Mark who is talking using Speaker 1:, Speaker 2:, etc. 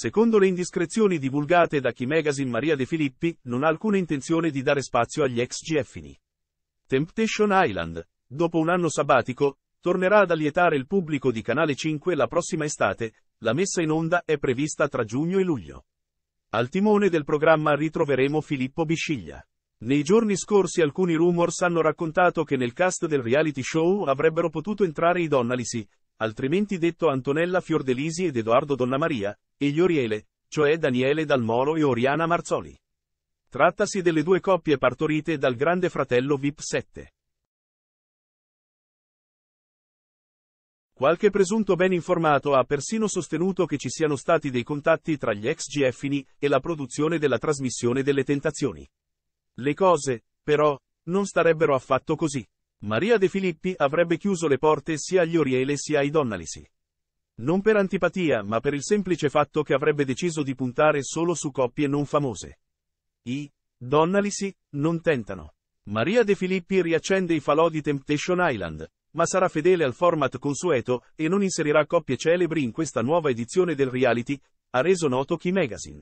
Speaker 1: Secondo le indiscrezioni divulgate da Key Magazine Maria De Filippi, non ha alcuna intenzione di dare spazio agli ex Jeffini. Temptation Island, dopo un anno sabbatico, tornerà ad allietare il pubblico di Canale 5 la prossima estate, la messa in onda è prevista tra giugno e luglio. Al timone del programma ritroveremo Filippo Bisciglia. Nei giorni scorsi alcuni rumors hanno raccontato che nel cast del reality show avrebbero potuto entrare i Donnalisi, altrimenti detto Antonella Fiordelisi ed Edoardo Donnamaria, e gli Oriele, cioè Daniele Dalmolo e Oriana Marzoli. Trattasi delle due coppie partorite dal grande fratello VIP 7. Qualche presunto ben informato ha persino sostenuto che ci siano stati dei contatti tra gli ex Geffini e la produzione della trasmissione delle tentazioni. Le cose, però, non starebbero affatto così. Maria De Filippi avrebbe chiuso le porte sia agli Oriele sia ai Donnalisi. Non per antipatia, ma per il semplice fatto che avrebbe deciso di puntare solo su coppie non famose. I Donnalisi non tentano. Maria De Filippi riaccende i falò di Temptation Island, ma sarà fedele al format consueto e non inserirà coppie celebri in questa nuova edizione del reality, ha reso noto Key Magazine.